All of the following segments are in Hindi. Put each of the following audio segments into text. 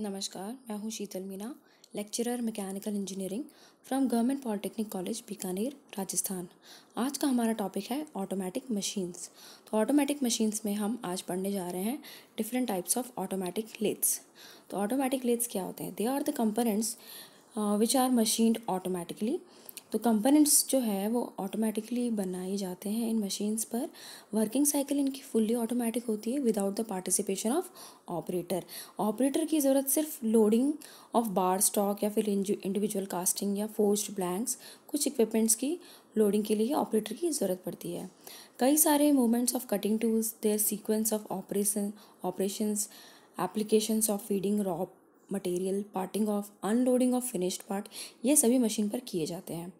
नमस्कार मैं हूं Sheetal Meena lecturer mechanical engineering from government polytechnic college Bikaner Rajasthan आज का हमारा टॉपिक है ऑटोमेटिक मशीन्स तो ऑटोमेटिक मशीन्स में हम आज पढ़ने जा रहे हैं different types of automatic lathes तो ऑटोमेटिक लेथ्स क्या होते हैं they are the components which are machine automatically तो कंपोनेंट्स जो है वो ऑटोमेटिकली बनाए जाते हैं इन मशीन्स पर वर्किंग साइकिल इनकी फुल्ली ऑटोमेटिक होती है without the participation of operator operator की ज़रूरत सिर्फ लोडिंग ऑफ बार स्टॉक या फिर इंडिविजुअल कास्टिंग या फोर्स्ड ब्लैंक्स कुछ इक्विपमेंट्स की लोडिंग के लिए ऑपरेटर की ज़रूरत पड़ती है कई सारे movements of cutting tools their sequence of operation operations applications of feeding raw material parting of unloading of finished part ये सभी मशीन पर किए जाते हैं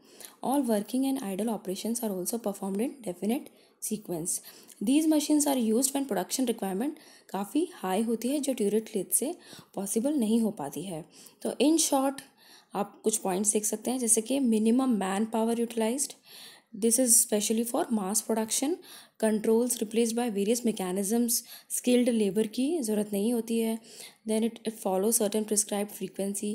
all working and idle operation are also performed in definite sequence these machines are use when production requirement काफ़ी हाई होती है जो ट्यूरिट लेथ से पॉसिबल नहीं हो पाती है तो इन शॉर्ट आप कुछ पॉइंट्स देख सकते हैं जैसे कि minimum man power utilized This is especially for mass production. Controls replaced by various mechanisms. Skilled labor की ज़रूरत नहीं होती है Then it, it follows certain prescribed frequency.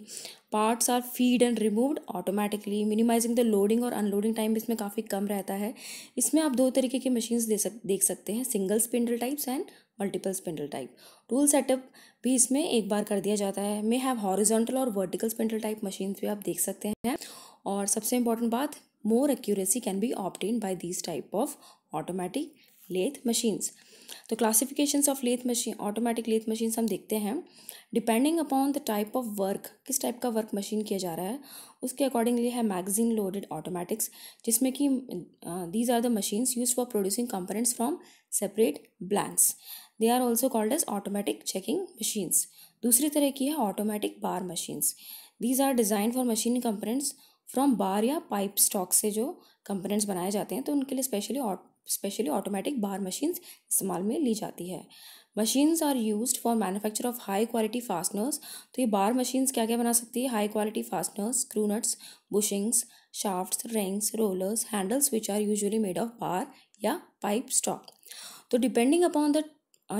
Parts are feed and removed automatically. Minimizing the loading और unloading time इसमें काफ़ी कम रहता है इसमें आप दो तरीके की मशीन्स दे सक देख सकते हैं single spindle types and multiple spindle type tool setup भी इसमें एक बार कर दिया जाता है मे हैव हॉरिजॉन्टल और वर्टिकल स्पिंडल टाइप मशीन्स भी आप देख सकते हैं और सबसे इम्पॉर्टेंट बात more accuracy can be obtained by these type of automatic lathe machines तो classifications of lathe machine automatic lathe machines हम देखते हैं depending upon the type of work किस टाइप का वर्क मशीन किया जा रहा है उसके अकॉर्डिंगली है मैगजीन लोडेड ऑटोमेटिक्स जिसमें कि these are the machines use for producing components from separate blanks they are also called as automatic checking machines दूसरी तरह की है automatic bar machines these are design for machine components from bar या पाइप स्टॉक से जो कंपोनेंट्स बनाए जाते हैं तो उनके लिए specially specially automatic bar machines इस्तेमाल में ली जाती है machines are use for manufacture of high quality fasteners तो ये बार मशीन्स क्या क्या बना सकती है high quality fasteners crew nuts bushings shaft rings rollers handles which are usually made of bar या पाइप स्टॉक तो depending upon the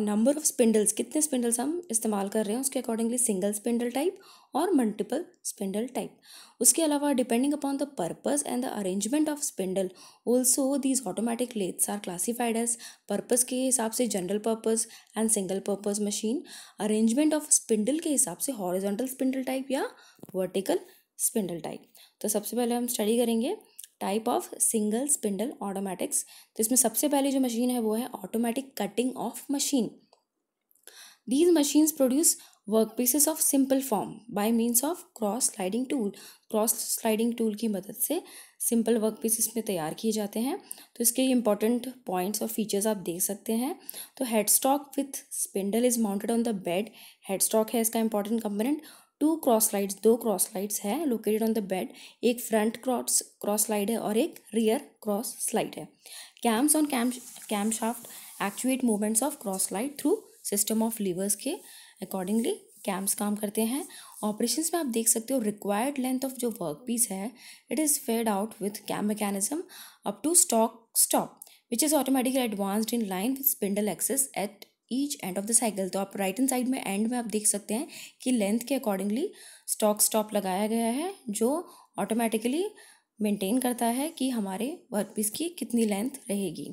number of spindles कितने स्पिंडल्स हम इस्तेमाल कर रहे हैं उसके अकॉर्डिंगली सिंगल स्पिंडल टाइप और मल्टीपल स्पिंडल टाइप उसके अलावा depending upon the purpose and the arrangement of spindle also these automatic lathes are classified as purpose के हिसाब से general purpose and single purpose machine arrangement of spindle के हिसाब से हॉरिजोंटल स्पिंडल टाइप या वर्टिकल स्पिंडल टाइप तो सबसे पहले हम स्टडी करेंगे type of single spindle automatics तो इसमें सबसे पहले जो मशीन है वो है automatic cutting off machine these machines produce workpieces of simple form by means of cross sliding tool cross sliding tool की मदद से सिंपल वर्क पीसेस में तैयार किए जाते हैं तो इसके इंपॉर्टेंट पॉइंट्स और फीचर्स आप देख सकते हैं तो head stock with spindle is mounted on the bed head stock है इसका important component two cross slides दो क्रॉस स्लाइड्स है लोकेटेड ऑन द बेड एक फ्रंट क्रॉस क्रॉस स्लाइड है और एक रियर क्रॉस स्लाइड है cams on cam cam shaft actuate movements of cross slide through system of levers के अकॉर्डिंगली कैम्प्स काम करते हैं ऑपरेशंस में आप देख सकते हो रिक्वायर्ड लेंथ ऑफ जो वर्क पीस है it is fed out with cam mechanism up to stock stop which is automatically advanced in line with spindle axis at each end of the cycle तो आप राइट एंड साइड में एंड में आप देख सकते हैं कि लेंथ के अकॉर्डिंगली स्टॉक स्टॉप लगाया गया है जो ऑटोमेटिकली मेंटेन करता है कि हमारे वर्क पीस की कितनी लेंथ रहेगी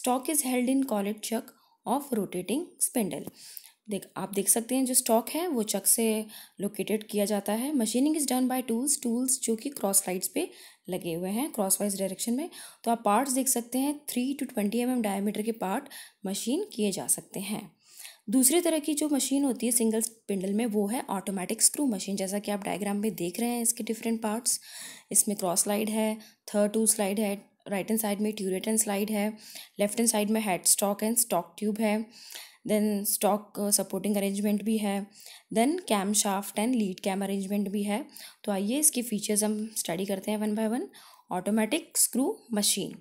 stock is held in collet chuck of rotating spindle देख आप देख सकते हैं जो स्टॉक है वो चक से लोकेटेड किया जाता है machining is done by tools tools जो कि क्रॉस लाइट्स पे लगे हुए हैं क्रॉस वाइज डायरेक्शन में तो आप पार्ट्स देख सकते हैं three to twenty M M diameter के पार्ट मशीन किए जा सकते हैं दूसरी तरह की जो मशीन होती है सिंगल स्पिंडल में वो है ऑटोमेटिक स्क्रू मशीन जैसा कि आप डायग्राम में देख रहे हैं इसके डिफरेंट पार्ट्स इसमें क्रॉस स्लाइड है थर्ड टू स्लाइड है राइट हैंड साइड में ट्यूरेट एंड स्लाइड है लेफ्ट हैंड साइड में head stock end stock tube है देन स्टॉक सपोर्टिंग अरेंजमेंट भी है then cam shaft and lead cam arrangement भी है तो आइए इसके फीचर्स हम स्टडी करते हैं one by one automatic screw machine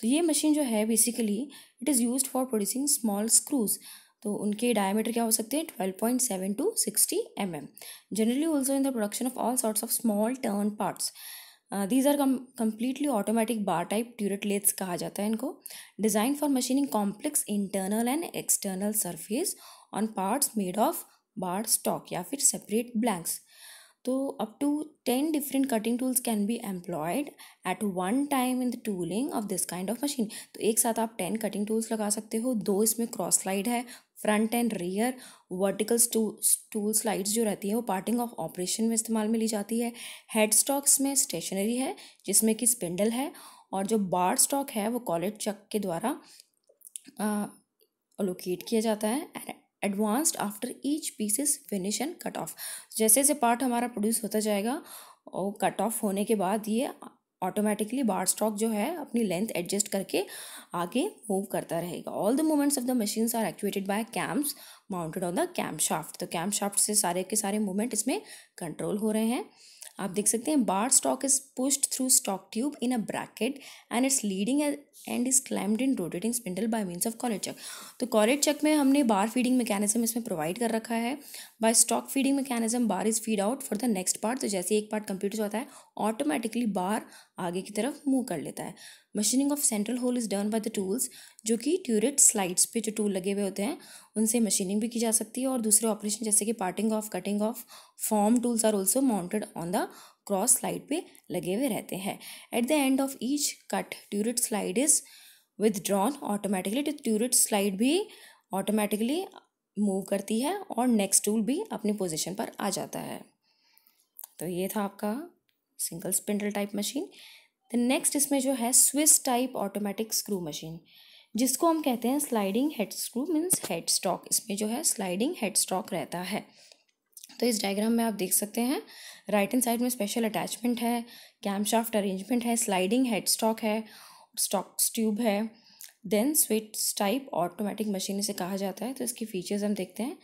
तो ये मशीन जो है basically it is use for producing small screws तो उनके डायमीटर क्या हो सकते हैं twelve point seven to sixty M M generally also in the production of all sorts of small turn parts these are come completely automatic bar type lathes कहा जाता है इनको design for machining complex internal and external surface on parts made of bar stock या फिर सेपरेट ब्लैंक्स तो up to ten different cutting tools can be employed at one time in the tooling of this kind of machine तो एक साथ आप टेन कटिंग टूल्स लगा सकते हो दो इसमें क्रॉस स्लाइड है front and rear vertical stool slides जो रहती है वो पार्टिंग ऑफ ऑपरेशन में इस्तेमाल में ली जाती है हेड स्टॉक्स में स्टेशनरी है जिसमें कि स्पिंडल है और जो बार स्टॉक है वो कॉलेज चक के द्वारा अलोकेट किया जाता है advanced after each is finish and cut off जैसे जैसे पार्ट हमारा प्रोड्यूस होता जाएगा और कट ऑफ होने के बाद ये ऑटोमेटिकली बार स्टॉक जो है अपनी लेंथ एडजस्ट करके आगे मूव करता रहेगा all the movements of the machines are activated by cams mounted on the cam shaft तो कैम्प शाफ्ट से सारे के सारे मूवमेंट इसमें कंट्रोल हो रहे हैं आप देख सकते हैं bar stock is pushed through stock tube in a bracket and its leading end is clamped in rotating spindle by means of collet chuck तो कॉलेट चक में हमने बार फीडिंग मैकेनिज्म इसमें प्रोवाइड कर रखा है by stock feeding mechanism bar is feed out for the next part तो जैसे एक पार्ट कंप्यूटर होता है ऑटोमेटिकली बार आगे की तरफ मूव कर लेता है machining of central hole is done by the tools जो कि ट्यूरेट स्लाइड्स पे जो टूल लगे हुए होते हैं उनसे मशीनिंग भी की जा सकती है और दूसरे ऑपरेशन जैसे कि parting off cutting off form tools are also mounted on the cross slide पे लगे हुए रहते हैं at the end of each cut turret slide is withdrawn automatically तो ट्यूरेट स्लाइड भी ऑटोमेटिकली मूव करती है और नेक्स्ट टूल भी अपनी पोजीशन पर आ जाता है तो ये था आपका single spindle type machine the next इसमें जो है Swiss type automatic screw machine जिसको हम कहते हैं sliding head screw means head stock इसमें जो है स्लाइडिंग हेड स्टॉक रहता है तो इस डायग्राम में आप देख सकते हैं राइट एंड साइड में स्पेशल अटैचमेंट है कैम शाफ्ट अरेंजमेंट है स्लाइडिंग हेड स्टॉक है स्टॉक्स ट्यूब है then Swiss type automatic machine इसे कहा जाता है तो इसकी फीचर्स हम देखते हैं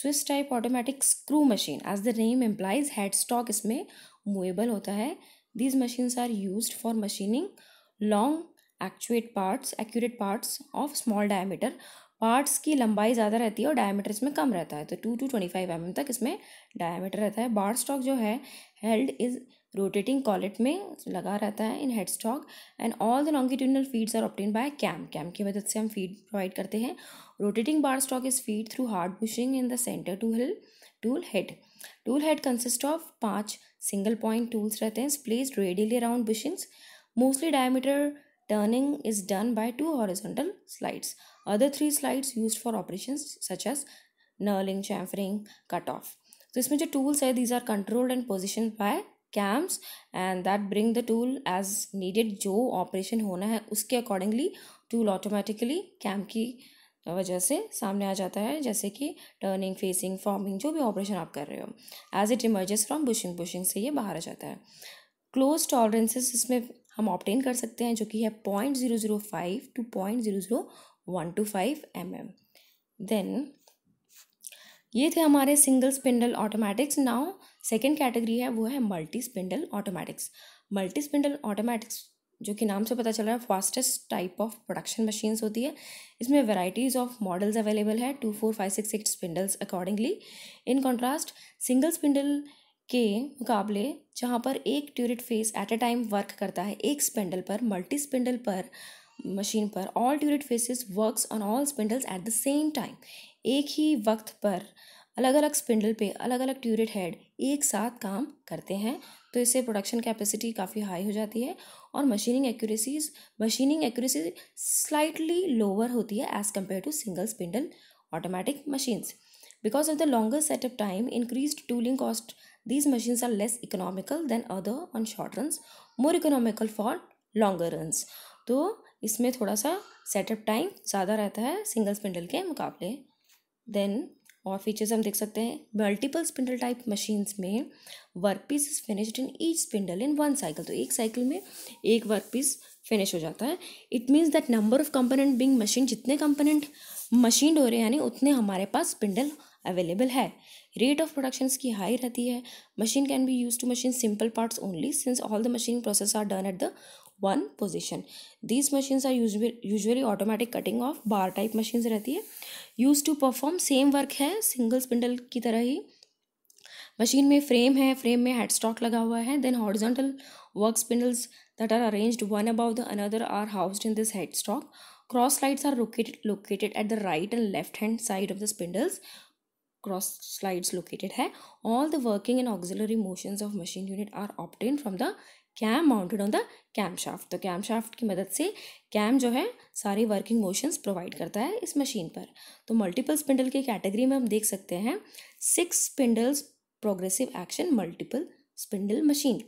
Swiss type automatic screw machine as the name implies head stock इसमें मूवेबल होता है these machines are use for machining long actuate parts accurate parts of small diameter parts की लंबाई ज़्यादा रहती है और डायमीटर इसमें कम रहता है तो two to twenty five M तक इसमें डायमीटर रहता है बार स्टॉक जो है हेल्ड इज रोटेटिंग कॉलेट में लगा रहता है in head stock and all the longitudinal feeds are obtained by cam cam की मदद से हम फीड प्रोवाइड करते हैं rotating bar stock is feed through hard pushing in the centre to hill tool head tool head consist of पाँच सिंगल पॉइंट टूल्स रहते हैं place radially around bushings mostly diameter turning is done by two horizontal slides other three slides use for operation such as knurling chamfering cut off तो इसमें जो टूल्स है these are controlled and position by cams and that bring the tool as needed जो ऑपरेशन होना है उसके अकॉर्डिंगली टूल ऑटोमेटिकली कैम्प की वजह से सामने आ जाता है जैसे कि टर्निंग फेसिंग फॉर्मिंग जो भी ऑपरेशन आप कर रहे हो as it emerges from bushing bushing से ये बाहर आ जाता है क्लोज टॉलरेंसेस इसमें हम ऑप्टेन कर सकते हैं जो कि है point zero zero five to point zero zero one two five M M then ये थे हमारे single spindle automatics now second category है वो है multi spindle automatics multi spindle automatics जो कि नाम से पता चल रहा है fastest type of production machines होती है इसमें वेराइटीज़ ऑफ मॉडल्स अवेलेबल है two four five six six spindles accordingly in contrast single spindle के मुकाबले जहाँ पर एक turret face at a time work करता है एक स्पिंडल पर मल्टी स्पिंडल पर मशीन पर all turret faces work on all spindles at the same time एक ही वक्त पर अलग अलग स्पिंडल पे अलग अलग ट्यूरिट हेड एक साथ काम करते हैं तो इससे प्रोडक्शन कैपेसिटी काफ़ी हाई हो जाती है और machining accuracies machining accuracy slightly lower होती है as compare to single spindle automatic machines because of the longer set of time increase tooling cost these machines are less economical than other on short run more economical for longer runs तो इसमें थोड़ा सा सेटअप टाइम ज़्यादा रहता है सिंगल स्पिंडल के मुकाबले देन और फीचर्स हम देख सकते हैं मल्टीपल स्पिंडल टाइप मशीन्स में work piece is finished in each spindle in one cycle तो एक साइकिल में एक वर्क पीस फिनिश हो जाता है it means that number of component being machine जितने कंपोनेंट मशीन हो रहे हैं यानी उतने हमारे पास स्पिंडल अवेलेबल है रेट ऑफ प्रोडक्शन की हाई रहती है machine can be use to machine simple parts only since all the machine process are done at the one position these machines are usually automatic cutting of bar type machines रहती है use to perform same work है सिंगल स्पिंडल की तरह ही मशीन में फ्रेम है फ्रेम में हेड स्टॉक लगा हुआ है then horizontal work spindles that are arranged one above the another are house in this head stock cross lights are located located at the right and left hand side of the spindles cross slides located है all the working in auxiliary motion of machine unit are obtained from the cam mounted on the cam shaft तो कैम शाफ्ट की मदद से कैम जो है सारी वर्किंग मोशन प्रोवाइड करता है इस मशीन पर तो मल्टीपल स्पिडल की कैटेगरी में हम देख सकते हैं six spindles progressive action multiple spindle machine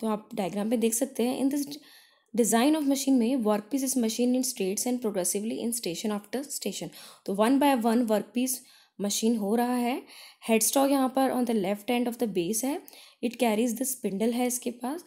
तो आप डायग्राम पे देख सकते हैं in this design of machine में work piece is machine in states and progressively in station after station तो one by one work piece machine हो रहा है हेड स्टॉक यहाँ पर on the left end of the base है इट कैरीज द स्पिंडल है इसके पास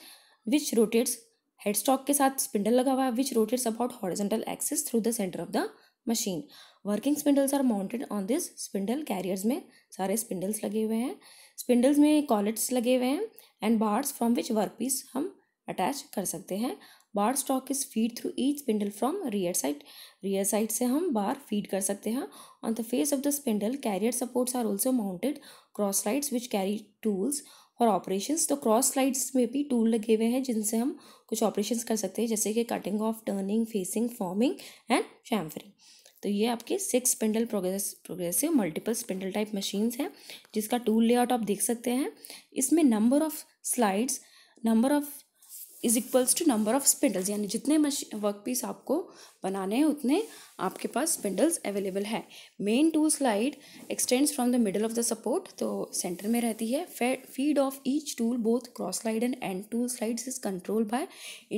विच रोटेट्स हेड स्टॉक के साथ स्पिंडल लगा हुआ है which rotates about horizontal axis through the centre of the machine working spindles are mounted on this spindle carriers में सारे स्पिंडल्स लगे हुए हैं स्पिंडल्स में कॉलेट्स लगे हुए हैं and bars from which work piece हम अटैच कर सकते हैं bar stock is feed through each spindle from rear side rear side से हम बार फीड कर सकते हैं on the face of the spindle carrier supports are also mounted cross lights which carry tools for operation तो क्रॉस लाइट्स में भी टूल लगे हुए हैं जिनसे हम कुछ ऑपरेशन कर सकते हैं जैसे कि cutting off turning facing forming and chamfering तो ये आपके six spindle progress progressive multiple spindle type machines हैं जिसका टूल लेआउट आप देख सकते हैं इसमें number of slides number of is equals to number of spindles यानी जितने वर्क पीस आपको बनाने हैं उतने आपके पास स्पिंडल्स अवेलेबल है main two slide extends from the middle of the support तो सेंटर में रहती है feed of each tool both cross slide and and tool slides is control by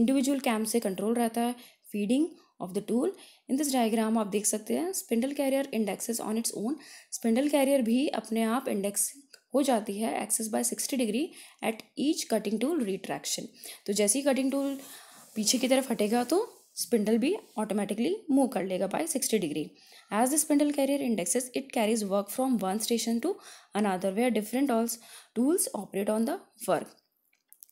individual camp से कंट्रोल रहता है feeding of the tool in this diagram आप देख सकते हैं spindle carrier indexes on its own spindle carrier भी अपने आप इंडेक्स हो जाती है axis by sixty degree at each cutting tool retraction तो जैसे ही कटिंग टूल पीछे की तरफ हटेगा तो स्पिंडल भी ऑटोमेटिकली मूव कर लेगा by sixty degree as the spindle carrier indexes it carries work from one station to another are different also tools operate on the work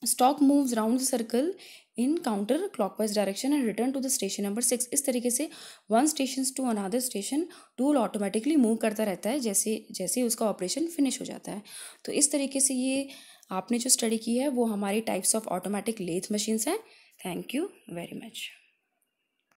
stock moves round the circle in counter clockwise direction and return to the station number six इस तरीके से one station to another station tool automatically move करता रहता है जैसे जैसे उसका ऑपरेशन फिनिश हो जाता है तो इस तरीके से ये आपने जो स्टडी की है वो हमारी types of automatic lathe machines हैं थैंक यू वेरी मच